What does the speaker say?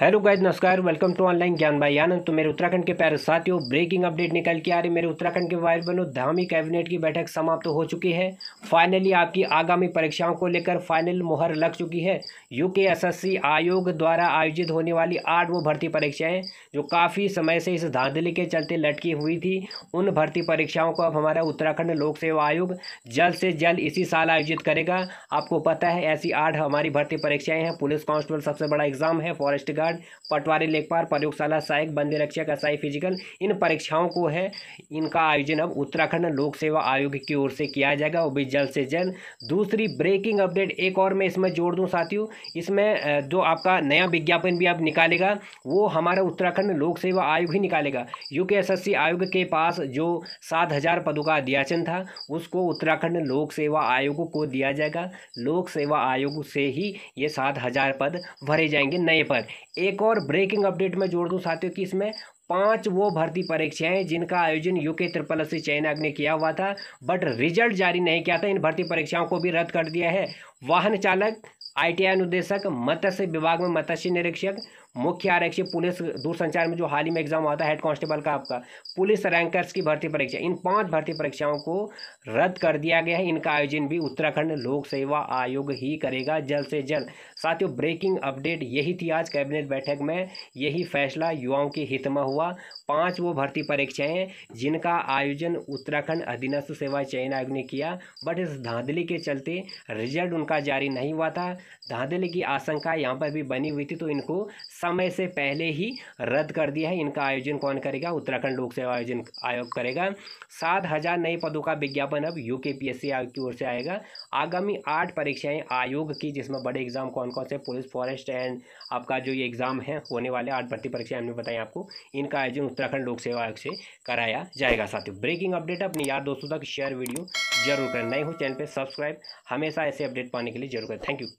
hello guys नमस्कार welcome to online Gyan भाई आनंद तो मेरे उत्तराखंड के प्यारे साथियों ब्रेकिंग अपडेट निकल के आ रही मेरे उत्तराखंड के वायर बनो धामी कैबिनेट की बैठक समाप्त तो हो चुकी है फाइनली आपकी आगामी परीक्षाओं को लेकर फाइनल मुहर लग चुकी है यूके एसएससी आयोग द्वारा आयोजित होने वाली आठ वो भर्ती परीक्षाएँ जो काफ़ी समय से इस धांधली के चलते लटकी हुई थी उन भर्ती परीक्षाओं को अब हमारा उत्तराखंड लोक सेवा आयोग जल्द से जल्द इसी साल आयोजित करेगा आपको पता है ऐसी आठ हमारी भर्ती परीक्षाएँ हैं पुलिस कांस्टेबल सबसे बड़ा एग्जाम है फॉरेस्ट गार्ड गार्ड पटवारी लेखपाल प्रयोगशाला सहायक बंदी रक्षक असाई फिजिकल इन परीक्षाओं को है इनका आयोजन अब उत्तराखंड लोक सेवा आयोग की ओर से किया जाएगा वो भी जल्द से जल्द दूसरी ब्रेकिंग अपडेट एक और मैं इसमें जोड़ दूँ साथियों इसमें जो आपका नया विज्ञापन भी आप निकालेगा वो हमारा उत्तराखंड लोक सेवा आयोग ही निकालेगा यू आयोग के पास जो सात पदों का अध्याचन था उसको उत्तराखंड लोक सेवा आयोग को दिया जाएगा लोक सेवा आयोग से ही ये सात हज़ार पद भरे जाएंगे नए पद एक और ब्रेकिंग अपडेट में जोड़ दूँ साथियों कि इसमें पांच वो भर्ती परीक्षाएं जिनका आयोजन यूके त्रिपल सी चयनाग ने किया हुआ था बट रिजल्ट जारी नहीं किया था इन भर्ती परीक्षाओं को भी रद्द कर दिया है वाहन चालक आईटीआई अनुदेशक मत्स्य विभाग में मत्स्य निरीक्षक मुख्य आरक्षी पुलिस दूरसंचार में जो हाल ही में एग्जाम हुआ था हेड कांस्टेबल का आपका पुलिस रैंकर्स की भर्ती परीक्षा इन पांच भर्ती परीक्षाओं को रद्द कर दिया गया है इनका आयोजन भी उत्तराखंड लोक सेवा आयोग ही करेगा जल्द से जल्द साथियों ब्रेकिंग अपडेट यही थी आज कैबिनेट बैठक में यही फैसला युवाओं के हित में हुआ पाँच वो भर्ती परीक्षाएँ जिनका आयोजन उत्तराखंड अधीनस्थ सेवा चयन आयोग ने किया बट इस धांधली के चलते रिजल्ट उनका जारी नहीं हुआ था धांधली की आशंका यहाँ पर भी बनी हुई थी तो इनको समय से पहले ही रद्द कर दिया है इनका आयोजन कौन करेगा उत्तराखंड लोक सेवा आयोजन आयोग करेगा सात हजार नए पदों का विज्ञापन अब यू के आयोग की ओर से आएगा आगामी आठ परीक्षाएं आयोग की जिसमें बड़े एग्जाम कौन कौन से पुलिस फॉरेस्ट एंड आपका जो ये एग्जाम है होने वाले आठ भर्ती परीक्षाएं हमने बताई आपको इनका आयोजन उत्तराखंड लोक सेवा आयोग से कराया जाएगा साथियों ब्रेकिंग अपडेट अपने यार दोस्तों तक शेयर वीडियो जरूर करें नए हो चैनल पर सब्सक्राइब हमेशा ऐसे अपडेट पाने के लिए जरूर करें थैंक यू